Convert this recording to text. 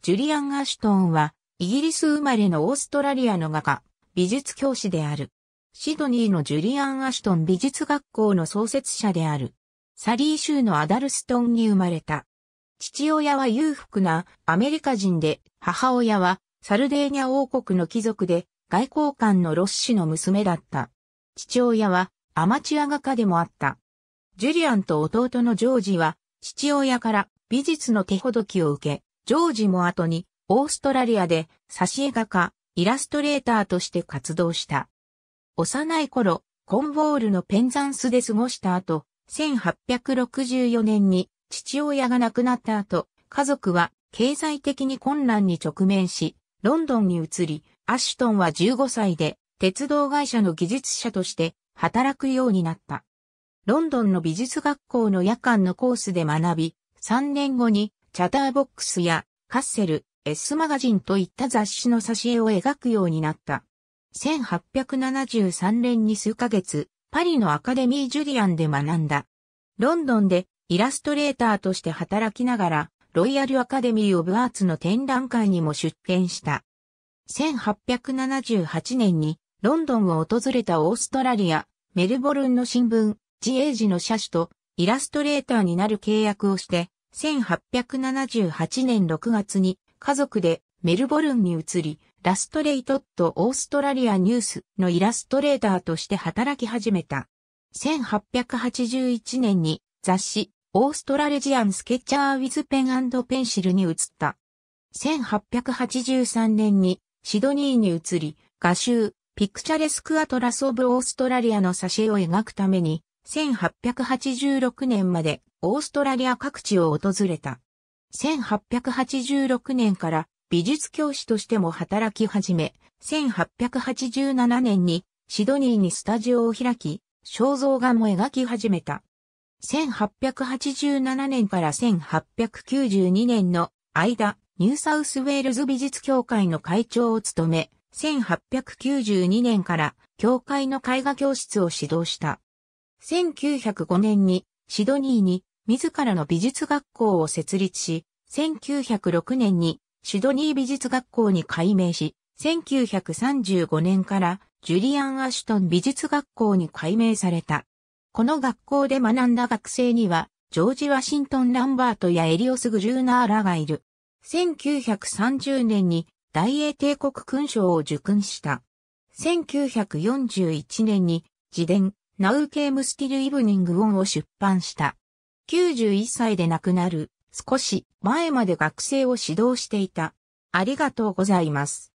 ジュリアン・アシュトンは、イギリス生まれのオーストラリアの画家、美術教師である。シドニーのジュリアン・アシュトン美術学校の創設者である。サリー州のアダルストンに生まれた。父親は裕福なアメリカ人で、母親はサルデーニャ王国の貴族で、外交官のロッシの娘だった。父親はアマチュア画家でもあった。ジュリアンと弟のジョージは、父親から美術の手ほどきを受け、ジョージも後に、オーストラリアで、挿絵画家、イラストレーターとして活動した。幼い頃、コンボールのペンザンスで過ごした後、1864年に父親が亡くなった後、家族は経済的に困難に直面し、ロンドンに移り、アシュトンは15歳で鉄道会社の技術者として働くようになった。ロンドンの美術学校の夜間のコースで学び、3年後にチャターボックスやカッセル、S マガジンといった雑誌の挿絵を描くようになった。1873年に数ヶ月、パリのアカデミー・ジュリアンで学んだ。ロンドンでイラストレーターとして働きながら、ロイヤル・アカデミー・オブ・アーツの展覧会にも出展した。1878年にロンドンを訪れたオーストラリア、メルボルンの新聞、自営時の写手とイラストレーターになる契約をして、1878年6月に家族でメルボルンに移り、ラストレイトットオーストラリアニュースのイラストレーターとして働き始めた。1881年に雑誌オーストラレジアンスケッチャーウィズペンペンシルに移った。1883年にシドニーに移り、画集ピクチャレスクアトラスオブオーストラリアの挿絵を描くために1886年までオーストラリア各地を訪れた。1886年から美術教師としても働き始め、1887年にシドニーにスタジオを開き、肖像画も描き始めた。1887年から1892年の間、ニューサウスウェールズ美術協会の会長を務め、1892年から協会の絵画教室を指導した。1905年にシドニーに自らの美術学校を設立し、1906年にシドニー美術学校に改名し、1935年からジュリアン・アシュトン美術学校に改名された。この学校で学んだ学生には、ジョージ・ワシントン・ランバートやエリオス・グジューナーらがいる。1930年に大英帝国勲章を受勲した。1941年に自伝、ナウケームスキル・イブニング・オンを出版した。91歳で亡くなる、少し前まで学生を指導していた。ありがとうございます。